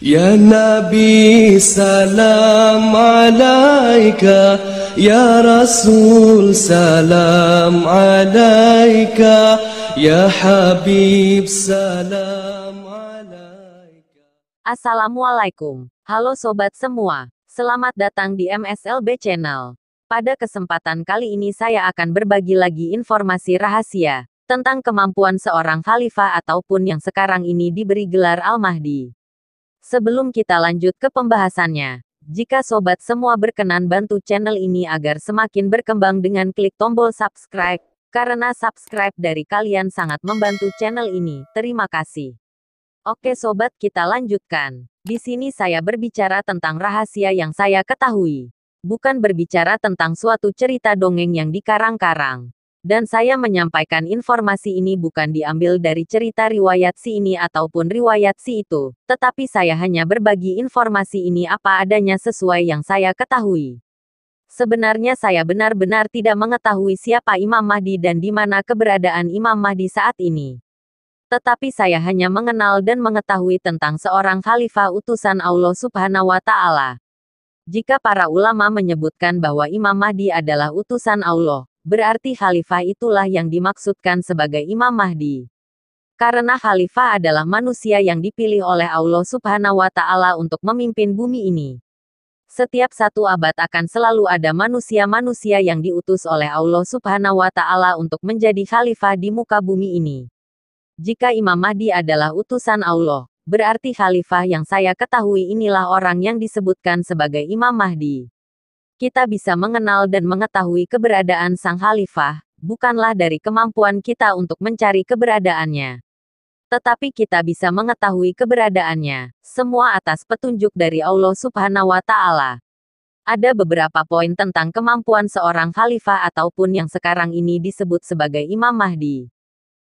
Ya Nabi salam alaika Ya Rasul salam alaika Ya Habib salam alaika Assalamualaikum Halo sobat semua Selamat datang di MSLB Channel Pada kesempatan kali ini saya akan berbagi lagi informasi rahasia tentang kemampuan seorang khalifah ataupun yang sekarang ini diberi gelar Al-Mahdi. Sebelum kita lanjut ke pembahasannya, jika sobat semua berkenan bantu channel ini agar semakin berkembang dengan klik tombol subscribe, karena subscribe dari kalian sangat membantu channel ini. Terima kasih. Oke sobat, kita lanjutkan. Di sini saya berbicara tentang rahasia yang saya ketahui. Bukan berbicara tentang suatu cerita dongeng yang dikarang-karang. Dan saya menyampaikan informasi ini bukan diambil dari cerita riwayat si ini ataupun riwayat si itu, tetapi saya hanya berbagi informasi ini apa adanya sesuai yang saya ketahui. Sebenarnya saya benar-benar tidak mengetahui siapa Imam Mahdi dan di mana keberadaan Imam Mahdi saat ini tetapi saya hanya mengenal dan mengetahui tentang seorang khalifah utusan Allah Subhanahu wa Ta'ala. Jika para ulama menyebutkan bahwa Imam Mahdi adalah utusan Allah, Berarti khalifah itulah yang dimaksudkan sebagai Imam Mahdi. Karena khalifah adalah manusia yang dipilih oleh Allah Subhanahu wa taala untuk memimpin bumi ini. Setiap satu abad akan selalu ada manusia-manusia yang diutus oleh Allah Subhanahu wa taala untuk menjadi khalifah di muka bumi ini. Jika Imam Mahdi adalah utusan Allah, berarti khalifah yang saya ketahui inilah orang yang disebutkan sebagai Imam Mahdi kita bisa mengenal dan mengetahui keberadaan sang khalifah, bukanlah dari kemampuan kita untuk mencari keberadaannya. Tetapi kita bisa mengetahui keberadaannya, semua atas petunjuk dari Allah Subhanahu wa Ta'ala. Ada beberapa poin tentang kemampuan seorang khalifah ataupun yang sekarang ini disebut sebagai Imam Mahdi.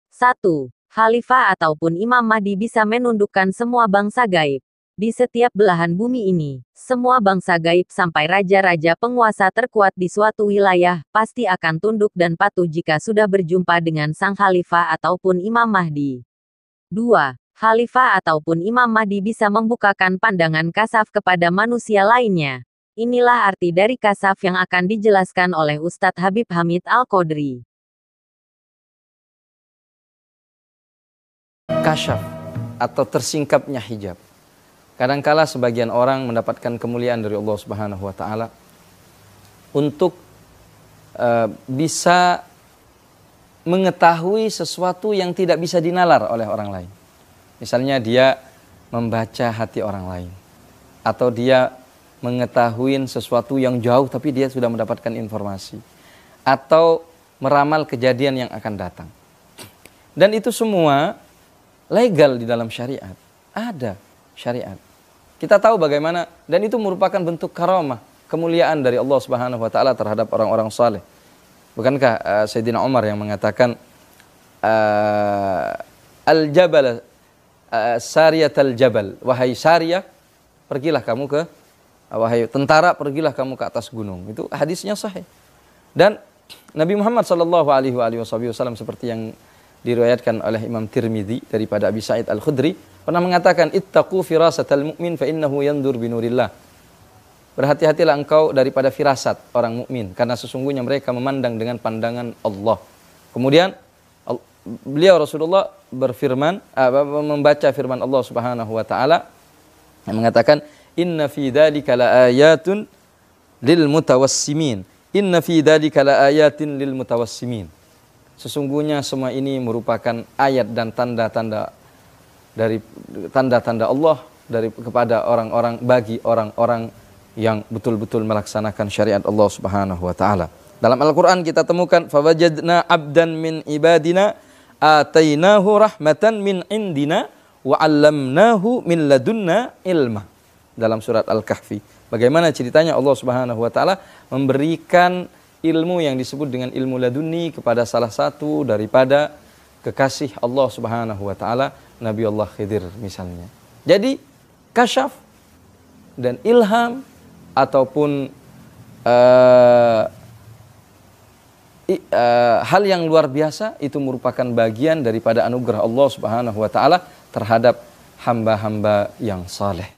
1. Khalifah ataupun Imam Mahdi bisa menundukkan semua bangsa gaib. Di setiap belahan bumi ini, semua bangsa gaib sampai raja-raja penguasa terkuat di suatu wilayah pasti akan tunduk dan patuh jika sudah berjumpa dengan sang khalifah ataupun Imam Mahdi. 2. Khalifah ataupun Imam Mahdi bisa membukakan pandangan kasaf kepada manusia lainnya. Inilah arti dari kasaf yang akan dijelaskan oleh Ustadz Habib Hamid Al-Qodri. Kasaf atau tersingkapnya hijab Kadangkala sebagian orang mendapatkan kemuliaan dari Allah Subhanahu wa taala untuk e, bisa mengetahui sesuatu yang tidak bisa dinalar oleh orang lain. Misalnya dia membaca hati orang lain atau dia mengetahui sesuatu yang jauh tapi dia sudah mendapatkan informasi atau meramal kejadian yang akan datang. Dan itu semua legal di dalam syariat. Ada syariat. Kita tahu bagaimana dan itu merupakan bentuk karamah, kemuliaan dari Allah Subhanahu wa taala terhadap orang-orang saleh. Bukankah uh, Sayyidina Umar yang mengatakan uh, al-jabal uh, eh, sariyat al-jabal, wahai syariah, pergilah kamu ke uh, wahai tentara pergilah kamu ke atas gunung. Itu hadisnya sahih. Dan Nabi Muhammad sallallahu alaihi wasallam seperti yang diriwayatkan oleh Imam Tirmidzi daripada Abi Sa'id Al-Khudri pernah mengatakan ittaqu firasatal mu'min fa innahu yandur binurillah. Berhati-hatilah engkau daripada firasat orang mukmin karena sesungguhnya mereka memandang dengan pandangan Allah. Kemudian beliau Rasulullah berfirman eh, membaca firman Allah Subhanahu wa taala yang mengatakan inna fi dzalika laayatun lil mutawassimin. Inna fi dzalika laayatin lil mutawassimin. Sesungguhnya semua ini merupakan ayat dan tanda-tanda dari tanda-tanda Allah dari kepada orang-orang bagi orang-orang yang betul-betul melaksanakan syariat Allah Subhanahu wa taala. Dalam Al-Qur'an kita temukan fawajadna abdan min ibadina atainahu rahmatan min indina wa 'allamnahu min ladunna ilma. Dalam surat Al-Kahfi. Bagaimana ceritanya Allah Subhanahu wa taala memberikan ilmu yang disebut dengan ilmu laduni kepada salah satu daripada kekasih Allah Subhanahu wa taala Nabi Allah Khidir misalnya. Jadi kasyaf dan ilham ataupun uh, I, uh, hal yang luar biasa itu merupakan bagian daripada anugerah Allah Subhanahu wa taala terhadap hamba-hamba yang saleh.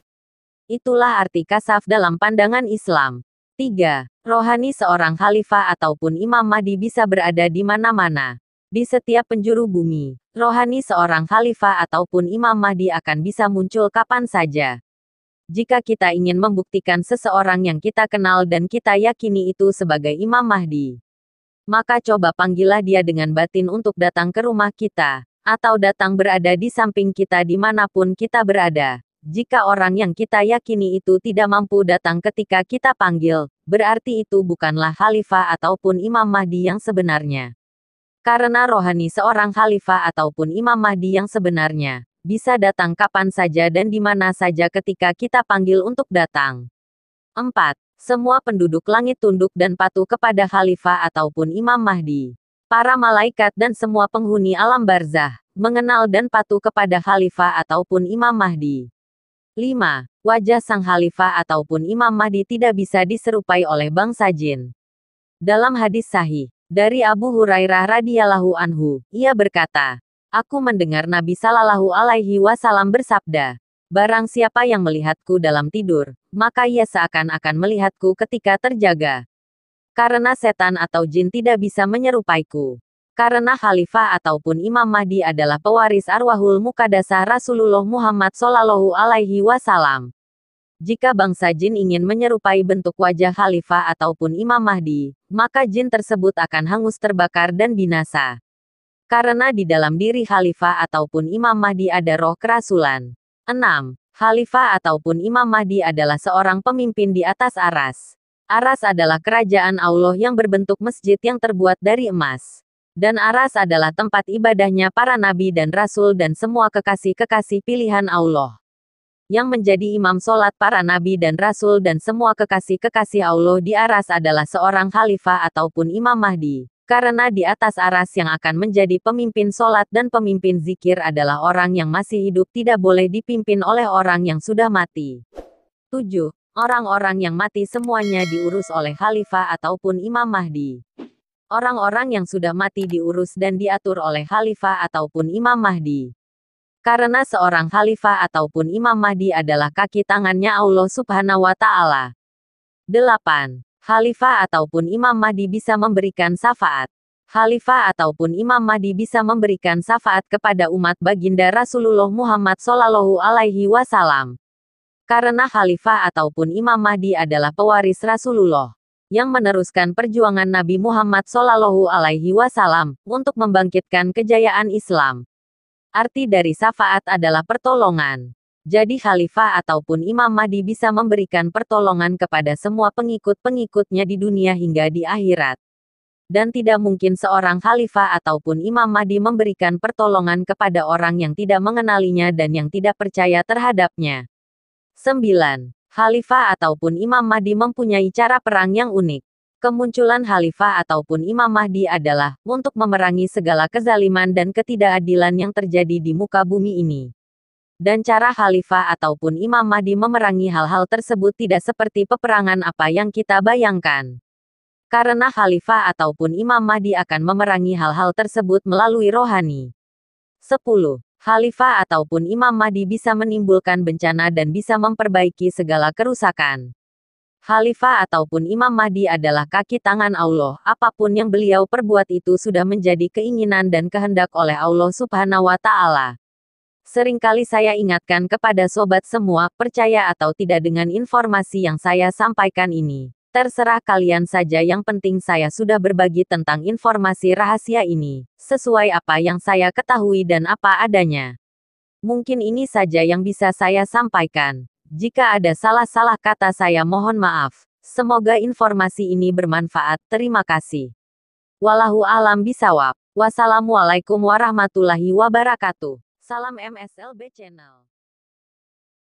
Itulah arti kasaf dalam pandangan Islam. 3. Rohani seorang khalifah ataupun imam mahdi bisa berada di mana-mana. Di setiap penjuru bumi, rohani seorang khalifah ataupun imam Mahdi akan bisa muncul kapan saja. Jika kita ingin membuktikan seseorang yang kita kenal dan kita yakini itu sebagai imam Mahdi, maka coba panggillah dia dengan batin untuk datang ke rumah kita, atau datang berada di samping kita dimanapun kita berada. Jika orang yang kita yakini itu tidak mampu datang ketika kita panggil, berarti itu bukanlah khalifah ataupun imam Mahdi yang sebenarnya. Karena rohani seorang khalifah ataupun Imam Mahdi yang sebenarnya, bisa datang kapan saja dan di mana saja ketika kita panggil untuk datang. 4. Semua penduduk langit tunduk dan patuh kepada khalifah ataupun Imam Mahdi. Para malaikat dan semua penghuni alam barzah, mengenal dan patuh kepada khalifah ataupun Imam Mahdi. 5. Wajah sang khalifah ataupun Imam Mahdi tidak bisa diserupai oleh bangsa jin. Dalam hadis sahih, dari Abu Hurairah radhiyallahu anhu, ia berkata, Aku mendengar Nabi Shallallahu alaihi wasallam bersabda, Barang siapa yang melihatku dalam tidur, maka ia seakan-akan melihatku ketika terjaga. Karena setan atau jin tidak bisa menyerupaiku. Karena khalifah ataupun Imam Mahdi adalah pewaris arwahul mukadasah Rasulullah Muhammad Shallallahu alaihi wasallam. Jika bangsa jin ingin menyerupai bentuk wajah khalifah ataupun Imam Mahdi, maka jin tersebut akan hangus terbakar dan binasa. Karena di dalam diri khalifah ataupun Imam Mahdi ada roh kerasulan. 6. Khalifah ataupun Imam Mahdi adalah seorang pemimpin di atas aras. Aras adalah kerajaan Allah yang berbentuk masjid yang terbuat dari emas. Dan aras adalah tempat ibadahnya para nabi dan rasul dan semua kekasih-kekasih pilihan Allah yang menjadi imam solat para nabi dan rasul dan semua kekasih-kekasih Allah di aras adalah seorang khalifah ataupun imam Mahdi. Karena di atas aras yang akan menjadi pemimpin solat dan pemimpin zikir adalah orang yang masih hidup tidak boleh dipimpin oleh orang yang sudah mati. 7. Orang-orang yang mati semuanya diurus oleh khalifah ataupun imam Mahdi. Orang-orang yang sudah mati diurus dan diatur oleh khalifah ataupun imam Mahdi karena seorang khalifah ataupun Imam Mahdi adalah kaki tangannya Allah Subhanahu wa Ta'ala. 8. Khalifah ataupun Imam Mahdi bisa memberikan syafaat. Khalifah ataupun Imam Mahdi bisa memberikan syafaat kepada umat baginda Rasulullah Muhammad Sallallahu Alaihi Wasallam. Karena Khalifah ataupun Imam Mahdi adalah pewaris Rasulullah yang meneruskan perjuangan Nabi Muhammad Sallallahu Alaihi Wasallam untuk membangkitkan kejayaan Islam. Arti dari syafaat adalah pertolongan. Jadi khalifah ataupun Imam Mahdi bisa memberikan pertolongan kepada semua pengikut-pengikutnya di dunia hingga di akhirat. Dan tidak mungkin seorang khalifah ataupun Imam Mahdi memberikan pertolongan kepada orang yang tidak mengenalinya dan yang tidak percaya terhadapnya. 9. Khalifah ataupun Imam Mahdi mempunyai cara perang yang unik kemunculan khalifah ataupun Imam Mahdi adalah untuk memerangi segala kezaliman dan ketidakadilan yang terjadi di muka bumi ini. Dan cara khalifah ataupun Imam Mahdi memerangi hal-hal tersebut tidak seperti peperangan apa yang kita bayangkan. Karena khalifah ataupun Imam Mahdi akan memerangi hal-hal tersebut melalui rohani. 10 khalifah ataupun Imam Mahdi bisa menimbulkan bencana dan bisa memperbaiki segala kerusakan. Khalifah ataupun Imam Mahdi adalah kaki tangan Allah. Apapun yang beliau perbuat itu sudah menjadi keinginan dan kehendak oleh Allah Subhanahu wa taala. Seringkali saya ingatkan kepada sobat semua, percaya atau tidak dengan informasi yang saya sampaikan ini. Terserah kalian saja yang penting saya sudah berbagi tentang informasi rahasia ini, sesuai apa yang saya ketahui dan apa adanya. Mungkin ini saja yang bisa saya sampaikan. Jika ada salah-salah kata saya mohon maaf. Semoga informasi ini bermanfaat. Terima kasih. Walahu alam bisawab. Wassalamualaikum warahmatullahi wabarakatuh. Salam MSLB Channel.